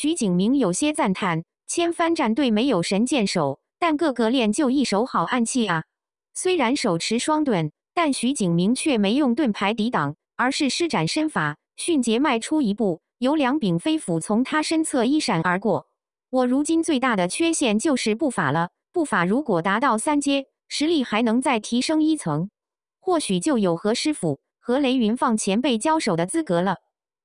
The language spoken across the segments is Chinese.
徐景明有些赞叹：“千帆战队没有神箭手，但个个练就一手好暗器啊！虽然手持双盾，但徐景明却没用盾牌抵挡，而是施展身法，迅捷迈出一步，有两柄飞斧从他身侧一闪而过。我如今最大的缺陷就是步法了，步法如果达到三阶，实力还能再提升一层，或许就有和师傅和雷云放前辈交手的资格了。”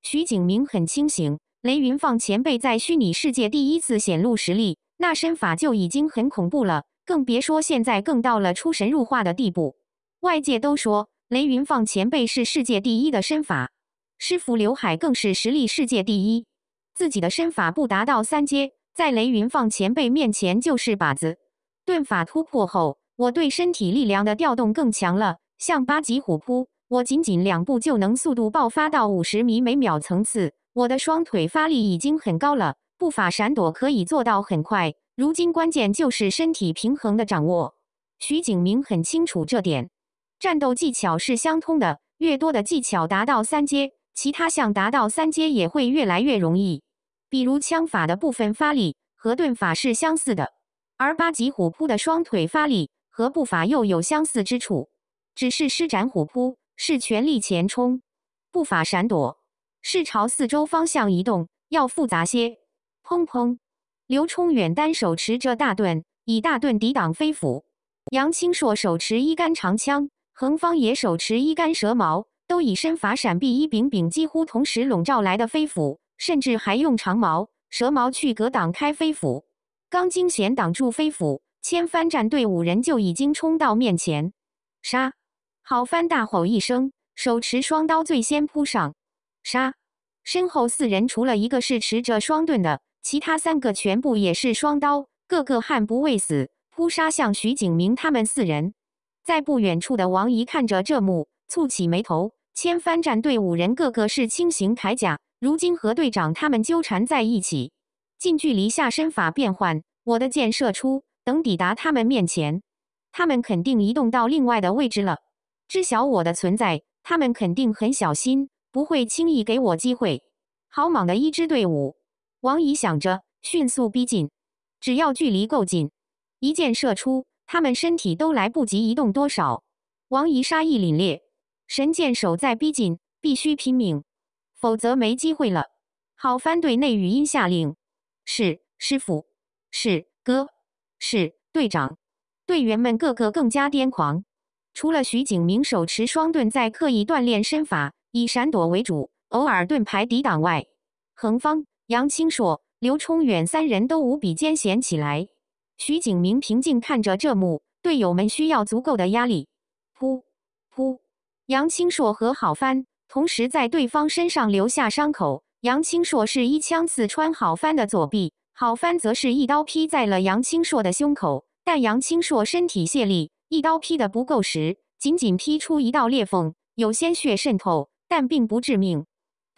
徐景明很清醒。雷云放前辈在虚拟世界第一次显露实力，那身法就已经很恐怖了，更别说现在更到了出神入化的地步。外界都说雷云放前辈是世界第一的身法，师傅刘海更是实力世界第一。自己的身法不达到三阶，在雷云放前辈面前就是靶子。遁法突破后，我对身体力量的调动更强了。像八级虎扑，我仅仅两步就能速度爆发到五十米每秒层次。我的双腿发力已经很高了，步法闪躲可以做到很快。如今关键就是身体平衡的掌握。徐景明很清楚这点，战斗技巧是相通的，越多的技巧达到三阶，其他项达到三阶也会越来越容易。比如枪法的部分发力和盾法是相似的，而八级虎扑的双腿发力和步法又有相似之处，只是施展虎扑是全力前冲，步法闪躲。是朝四周方向移动，要复杂些。砰砰！刘冲远单手持着大盾，以大盾抵挡飞斧。杨清硕手持一杆长枪，横方也手持一杆蛇矛，都以身法闪避一柄柄几乎同时笼罩来的飞斧，甚至还用长矛、蛇矛去格挡开飞斧。刚惊险挡住飞斧，千帆战队五人就已经冲到面前。杀！郝帆大吼一声，手持双刀最先扑上。杀！身后四人除了一个是持着双盾的，其他三个全部也是双刀，个个悍不畏死，扑杀向徐景明他们四人。在不远处的王姨看着这幕，蹙起眉头。千帆战队五人个个是轻型铠甲，如今和队长他们纠缠在一起，近距离下身法变换，我的箭射出，等抵达他们面前，他们肯定移动到另外的位置了。知晓我的存在，他们肯定很小心。不会轻易给我机会。好莽的一支队伍，王仪想着，迅速逼近。只要距离够近，一箭射出，他们身体都来不及移动多少。王仪杀意凛冽，神箭手在逼近，必须拼命，否则没机会了。郝帆对内语音下令：“是师傅，是哥，是队长。”队员们个个更加癫狂。除了徐景明手持双盾在刻意锻炼身法。以闪躲为主，偶尔盾牌抵挡。外横方、杨清硕、刘冲远三人都无比艰险起来。徐景明平静看着这幕，队友们需要足够的压力。噗噗，杨清硕和郝帆同时在对方身上留下伤口。杨清硕是一枪刺穿郝帆的左臂，郝帆则是一刀劈在了杨清硕的胸口。但杨清硕身体卸力，一刀劈的不够时，仅仅劈出一道裂缝，有鲜血渗透。但并不致命。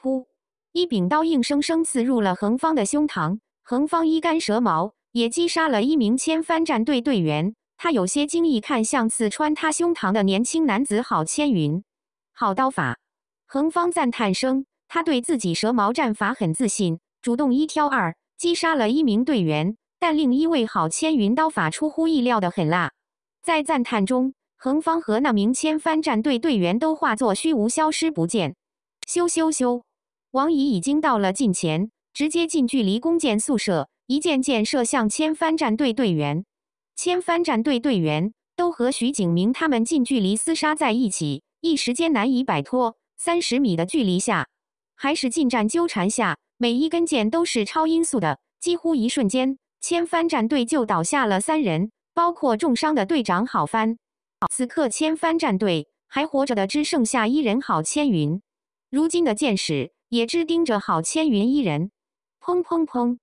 噗！一柄刀硬生生刺入了横方的胸膛。横方一杆蛇矛也击杀了一名千帆战队队员。他有些惊异，看向刺穿他胸膛的年轻男子郝千云。好刀法！横方赞叹声。他对自己蛇矛战法很自信，主动一挑二，击杀了一名队员。但另一位郝千云刀法出乎意料的狠辣，在赞叹中。恒方和那名千帆战队队员都化作虚无，消失不见。咻咻咻！王乙已经到了近前，直接近距离弓箭宿射，一箭箭射向千帆战队队员。千帆战队队员都和徐景明他们近距离厮杀在一起，一时间难以摆脱。三十米的距离下，还是近战纠缠下，每一根箭都是超音速的，几乎一瞬间，千帆战队就倒下了三人，包括重伤的队长郝帆。此刻千帆战队还活着的只剩下一人郝千云，如今的剑矢也只盯着郝千云一人。砰砰砰！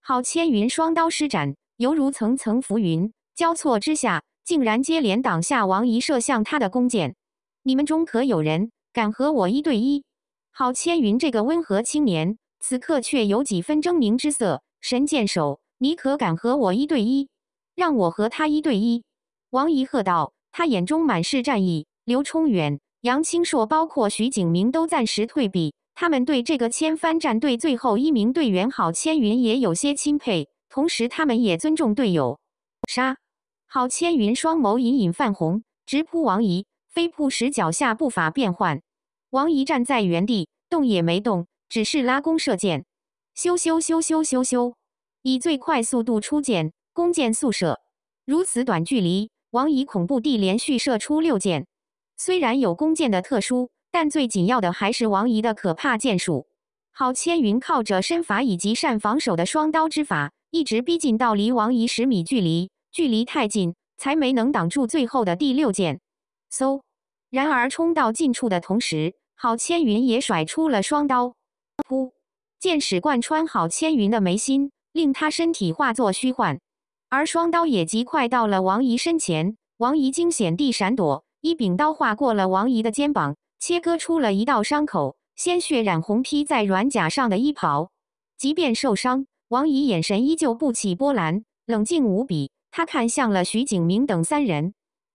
郝千云双刀施展，犹如层层浮云交错之下，竟然接连挡下王仪射向他的弓箭。你们中可有人敢和我一对一？郝千云这个温和青年，此刻却有几分狰狞之色。神箭手，你可敢和我一对一？让我和他一对一！王仪喝道。他眼中满是战意。刘冲远、杨清硕，包括徐景明，都暂时退避。他们对这个千帆战队最后一名队员郝千云也有些钦佩，同时他们也尊重队友。杀！郝千云双眸隐隐泛红，直扑王姨，飞扑时脚下步伐变换，王姨站在原地动也没动，只是拉弓射箭。咻咻咻咻咻咻！以最快速度出箭，弓箭速射。如此短距离。王姨恐怖地连续射出六箭，虽然有弓箭的特殊，但最紧要的还是王姨的可怕箭术。郝千云靠着身法以及善防守的双刀之法，一直逼近到离王姨十米距离，距离太近，才没能挡住最后的第六箭。嗖！然而冲到近处的同时，郝千云也甩出了双刀，噗！箭矢贯穿郝千云的眉心，令他身体化作虚幻。而双刀也极快到了王姨身前，王姨惊险地闪躲，一柄刀划过了王姨的肩膀，切割出了一道伤口，鲜血染红披在软甲上的衣袍。即便受伤，王姨眼神依旧不起波澜，冷静无比。他看向了徐景明等三人，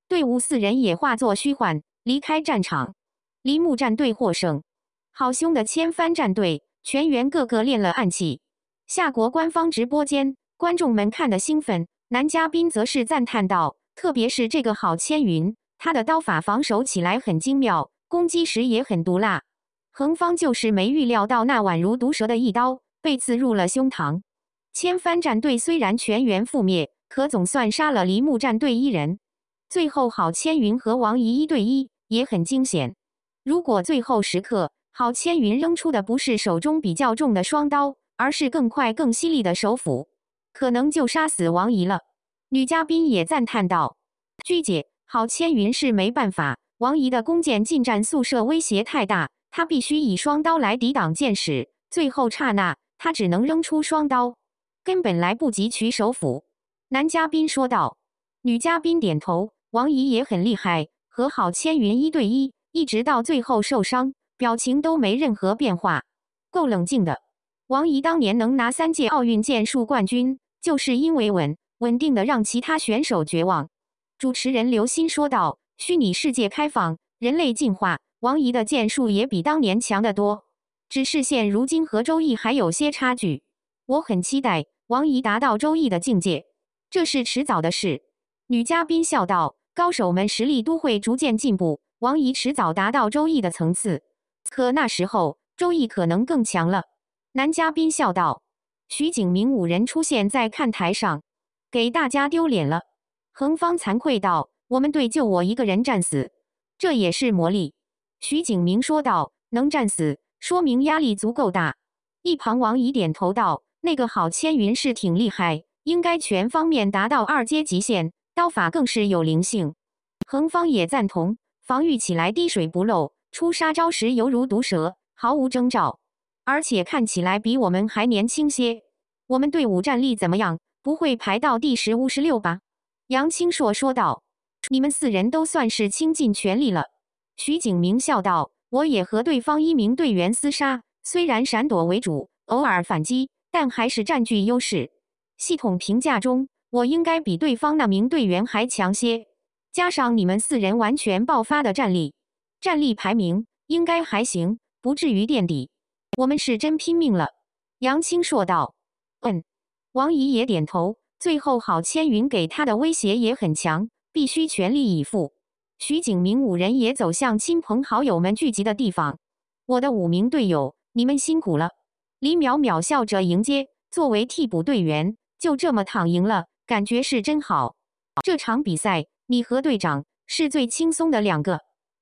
队伍四人也化作虚幻，离开战场。黎木战队获胜，好凶的千帆战队，全员个个练了暗器。夏国官方直播间。观众们看得兴奋，男嘉宾则是赞叹道：“特别是这个郝千云，他的刀法防守起来很精妙，攻击时也很毒辣。横方就是没预料到那宛如毒蛇的一刀被刺入了胸膛。千帆战队虽然全员覆灭，可总算杀了梨木战队一人。最后，郝千云和王一一对一也很惊险。如果最后时刻郝千云扔出的不是手中比较重的双刀，而是更快更犀利的手斧。”可能就杀死王姨了。女嘉宾也赞叹道：“鞠姐，郝千云是没办法，王姨的弓箭近战宿舍威胁太大，她必须以双刀来抵挡箭矢。最后刹那，她只能扔出双刀，根本来不及取首斧。”男嘉宾说道。女嘉宾点头。王姨也很厉害，和郝千云一对一，一直到最后受伤，表情都没任何变化，够冷静的。王姨当年能拿三届奥运剑术冠军。就是因为稳稳定的让其他选手绝望。主持人刘鑫说道：“虚拟世界开放，人类进化，王怡的剑术也比当年强得多。只是现如今和周易还有些差距。我很期待王怡达到周易的境界，这是迟早的事。”女嘉宾笑道：“高手们实力都会逐渐进步，王怡迟早达到周易的层次。可那时候周易可能更强了。”男嘉宾笑道。徐景明五人出现在看台上，给大家丢脸了。恒方惭愧道：“我们队就我一个人战死，这也是魔力。”徐景明说道：“能战死，说明压力足够大。”一旁王乙点头道：“那个郝千云是挺厉害，应该全方面达到二阶极限，刀法更是有灵性。”恒方也赞同：“防御起来滴水不漏，出杀招时犹如毒蛇，毫无征兆。”而且看起来比我们还年轻些。我们队伍战力怎么样？不会排到第十、五十六吧？杨清硕说道。你们四人都算是倾尽全力了。徐景明笑道：“我也和对方一名队员厮杀，虽然闪躲为主，偶尔反击，但还是占据优势。系统评价中，我应该比对方那名队员还强些。加上你们四人完全爆发的战力，战力排名应该还行，不至于垫底。”我们是真拼命了，杨青说道。嗯，王姨也点头。最后，郝千云给他的威胁也很强，必须全力以赴。徐景明五人也走向亲朋好友们聚集的地方。我的五名队友，你们辛苦了。李淼淼笑着迎接。作为替补队员，就这么躺赢了，感觉是真好。这场比赛，你和队长是最轻松的两个。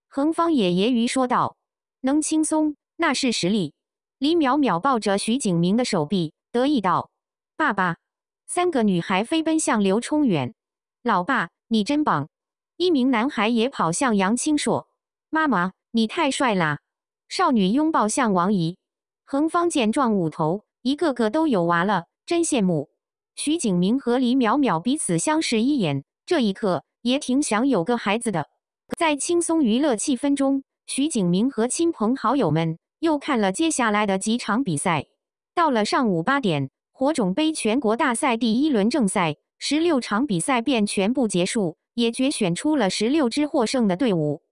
横方也揶揄说道：“能轻松，那是实力。”李淼淼抱着徐景明的手臂，得意道：“爸爸！”三个女孩飞奔向刘冲远：“老爸，你真棒！”一名男孩也跑向杨青硕：“妈妈，你太帅啦！”少女拥抱向王姨。恒方见状捂头，一个个都有娃了，真羡慕。徐景明和李淼淼彼此相视一眼，这一刻也挺想有个孩子的。在轻松娱乐气氛中，徐景明和亲朋好友们。又看了接下来的几场比赛，到了上午八点，火种杯全国大赛第一轮正赛十六场比赛便全部结束，也决选出了十六支获胜的队伍。